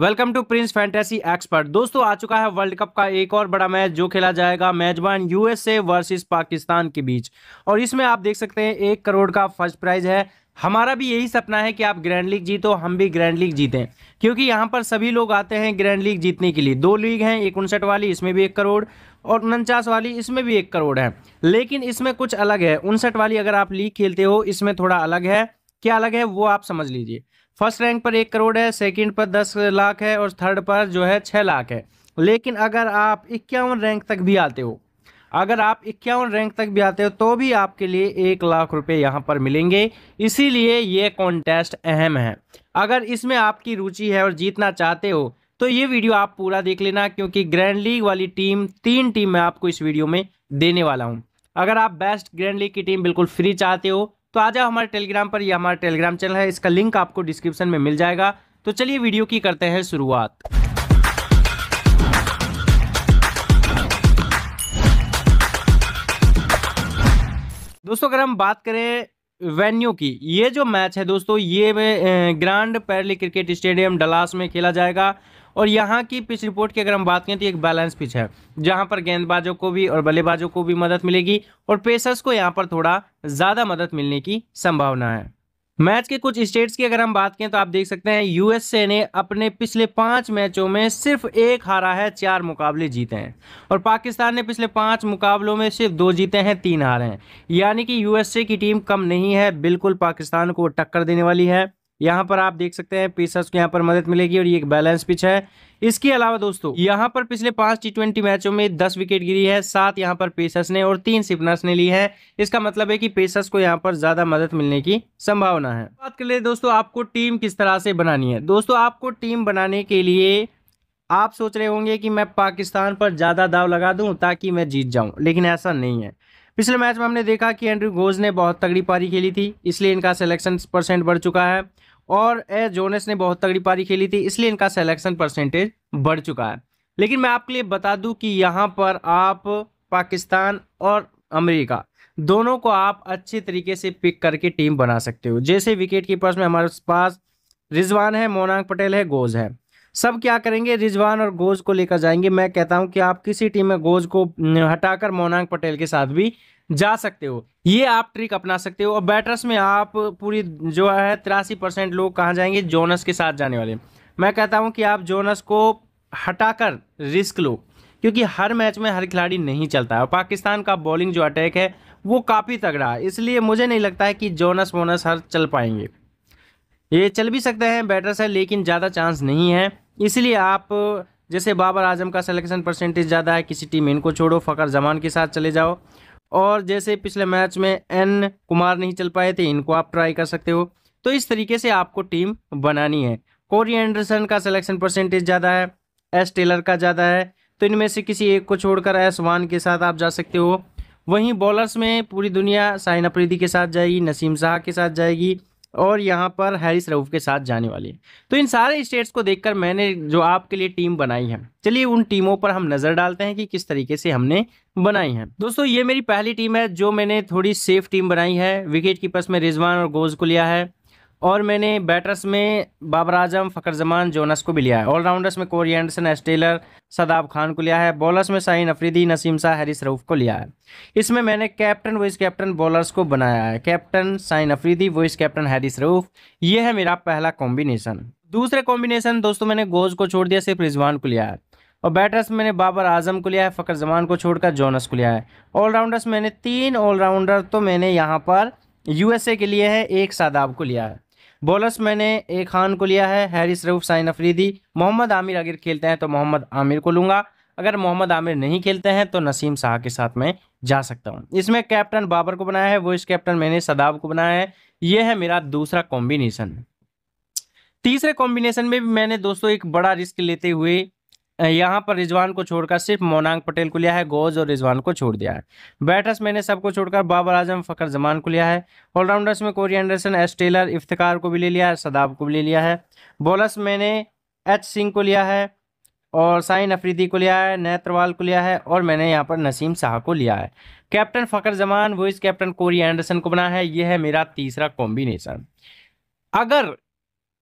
welcome to Prince Fantasy Expert दोस्तों आ चुका है वर्ल्ड कप का एक और बड़ा मैच जो खेला जाएगा मेजबान यूएसए वर्सेस पाकिस्तान के बीच और इसमें आप देख सकते हैं एक करोड़ का फर्स्ट प्राइज है हमारा भी यही सपना है कि आप ग्रैंड लीग जीतो हम भी ग्रैंड लीग जीतें क्योंकि यहाँ पर सभी लोग आते हैं ग्रैंड लीग जीतने के लिए दो लीग हैं एक उनसठ वाली इसमें भी एक करोड़ और उनचास वाली इसमें भी एक करोड़ है लेकिन इसमें कुछ अलग है उनसठ वाली अगर आप लीग खेलते हो इसमें थोड़ा अलग है क्या अलग है वो आप समझ लीजिए फर्स्ट रैंक पर एक करोड़ है सेकंड पर दस लाख है और थर्ड पर जो है छः लाख है लेकिन अगर आप इक्यावन रैंक तक भी आते हो अगर आप इक्यावन रैंक तक भी आते हो तो भी आपके लिए एक लाख रुपए यहाँ पर मिलेंगे इसीलिए ये कॉन्टेस्ट अहम है अगर इसमें आपकी रुचि है और जीतना चाहते हो तो ये वीडियो आप पूरा देख लेना क्योंकि ग्रैंड लीग वाली टीम तीन टीम मैं आपको इस वीडियो में देने वाला हूँ अगर आप बेस्ट ग्रैंड लीग की टीम बिल्कुल फ्री चाहते हो तो आ जाओ हमारे टेलीग्राम पर यह हमारा टेलीग्राम चैनल है इसका लिंक आपको डिस्क्रिप्शन में मिल जाएगा तो चलिए वीडियो की करते हैं शुरुआत दोस्तों अगर हम बात करें वेन्यू की ये जो मैच है दोस्तों ये Grand Prairie cricket stadium Dallas में खेला जाएगा और यहाँ की पिच रिपोर्ट की अगर हम बात करें तो एक बैलेंस पिच है जहाँ पर गेंदबाजों को भी और बल्लेबाजों को भी मदद मिलेगी और पेसर्स को यहाँ पर थोड़ा ज़्यादा मदद मिलने की संभावना है मैच के कुछ स्टेट्स की अगर हम बात करें तो आप देख सकते हैं यूएसए ने अपने पिछले पाँच मैचों में सिर्फ एक हारा है चार मुकाबले जीते हैं और पाकिस्तान ने पिछले पाँच मुकाबलों में सिर्फ दो जीते हैं तीन हारे हैं यानी कि यूएसए की टीम कम नहीं है बिल्कुल पाकिस्तान को टक्कर देने वाली है यहाँ पर आप देख सकते हैं पेसर्स को यहाँ पर मदद मिलेगी और ये एक बैलेंस पिच है इसके अलावा दोस्तों यहाँ पर पिछले पांच टी ट्वेंटी मैचों में दस विकेट गिरी है सात यहाँ पर पेसर्स ने और तीन सिपनर्स ने ली है इसका मतलब है कि पेसर्स को यहाँ पर ज्यादा मदद मिलने की संभावना है बात कर ले दोस्तों आपको टीम किस तरह से बनानी है दोस्तों आपको टीम बनाने के लिए आप सोच रहे होंगे कि मैं पाकिस्तान पर ज़्यादा दाव लगा दूं ताकि मैं जीत जाऊं लेकिन ऐसा नहीं है पिछले मैच में हमने देखा कि एंड्रू गोज ने बहुत तगड़ी पारी खेली थी इसलिए इनका सिलेक्शन परसेंट बढ़ चुका है और ए जोनेस ने बहुत तगड़ी पारी खेली थी इसलिए इनका सेलेक्शन परसेंटेज बढ़ चुका है लेकिन मैं आपके लिए बता दूं कि यहाँ पर आप पाकिस्तान और अमेरिका दोनों को आप अच्छे तरीके से पिक करके टीम बना सकते हो जैसे विकेट कीपर्स में हमारे पास रिजवान है मोनाक पटेल है गोज है सब क्या करेंगे रिजवान और गोज को लेकर जाएंगे मैं कहता हूं कि आप किसी टीम में गोज को हटाकर मोनांक पटेल के साथ भी जा सकते हो ये आप ट्रिक अपना सकते हो और बैटर्स में आप पूरी जो है तिरासी परसेंट लोग कहाँ जाएंगे जोनस के साथ जाने वाले मैं कहता हूँ कि आप जोनस को हटाकर रिस्क लो क्योंकि हर मैच में हर खिलाड़ी नहीं चलता है और पाकिस्तान का बॉलिंग जो अटैक है वो काफ़ी तगड़ा है इसलिए मुझे नहीं लगता है कि जोनस वोनस हर चल पाएंगे ये चल भी सकते हैं बैटर्स से लेकिन ज़्यादा चांस नहीं है इसलिए आप जैसे बाबर आजम का सिलेक्शन परसेंटेज ज़्यादा है किसी टीम इनको छोड़ो फ़कर जमान के साथ चले जाओ और जैसे पिछले मैच में एन कुमार नहीं चल पाए थे इनको आप ट्राई कर सकते हो तो इस तरीके से आपको टीम बनानी है कोरी एंडरसन का सिलेक्शन परसेंटेज ज़्यादा है एस टेलर का ज़्यादा है तो इनमें से किसी एक को छोड़कर एस वान के साथ आप जा सकते हो वहीं बॉलर्स में पूरी दुनिया साइन अफरीदी के साथ जाएगी नसीम शाह के साथ जाएगी और यहाँ पर हैरिस रऊफ के साथ जाने वाली है तो इन सारे स्टेट्स को देखकर मैंने जो आपके लिए टीम बनाई है चलिए उन टीमों पर हम नज़र डालते हैं कि किस तरीके से हमने बनाई है दोस्तों ये मेरी पहली टीम है जो मैंने थोड़ी सेफ टीम बनाई है विकेट कीपर्स में रिजवान और गोज को लिया है और मैंने बैटर्स में बाबर आजम फ़खर जमान जोनस को भी लिया है ऑलराउंडर्स में Corey Anderson S Taylor Shadab Khan को लिया है बॉलर्स में साइन अफरीदी नसीम शाह हैरिस रऊफ़ को लिया है इसमें मैंने कैप्टन वाइस कैप्टन बॉलर्स को बनाया है captain Shaheen Afridi vice captain Haris Rauf ये है मेरा पहला कॉम्बिनेशन दूसरे कॉम्बिनेशन दोस्तों मैंने गोज को छोड़ दिया सिर्फ रिजवान को लिया है और बैटर्स में मैंने बाबर आजम को लिया है फ़खर जमान को छोड़कर जोनस को लिया है ऑलराउंडर्स मैंने तीन ऑलराउंडर तो मैंने यहाँ पर यूएसए के लिए है एक सादाब को लिया है बॉलर्स मैंने ए खान को लिया है हैरिस रऊफ साइन अफरीदी मोहम्मद आमिर अगर खेलते हैं तो मोहम्मद आमिर को लूँगा अगर मोहम्मद आमिर नहीं खेलते हैं तो नसीम शाह के साथ मैं जा सकता हूँ इसमें कैप्टन बाबर को बनाया है वॉइस कैप्टन मैंने सदाब को बनाया है ये है मेरा दूसरा कॉम्बिनेशन तीसरे कॉम्बिनेशन में भी मैंने दोस्तों एक बड़ा रिस्क लेते हुए यहाँ पर रिजवान को छोड़कर सिर्फ मोनांग पटेल को लिया है गोज और रिजवान को छोड़ दिया है बैटर्स मैंने सबको छोड़कर बाबर आजम फकर जमान को लिया है ऑलराउंडर्स में Corey Anderson S Taylor Iftikhar को भी ले लिया है सदाब को भी ले लिया है बॉलर्स मैंने एच सिंह को लिया है और साइन अफरीदी को लिया है नेत्रवाल को लिया है और मैंने यहाँ पर नसीम शाह को लिया है captain Fakhar Zaman vice captain Corey Anderson को बना है यह है मेरा तीसरा कॉम्बिनेशन अगर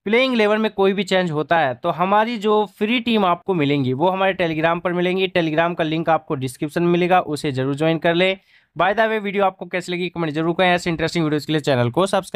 प्लेइंग लेवल में कोई भी चेंज होता है तो हमारी जो फ्री टीम आपको मिलेंगी वो हमारे टेलीग्राम पर मिलेंगी टेलीग्राम का लिंक आपको डिस्क्रिप्शन में मिलेगा उसे जरूर ज्वाइन कर ले बाय द वे वीडियो आपको कैसे लगी कमेंट जरूर करें ऐसे इंटरेस्टिंग वीडियो के लिए चैनल को सब्सक्राइब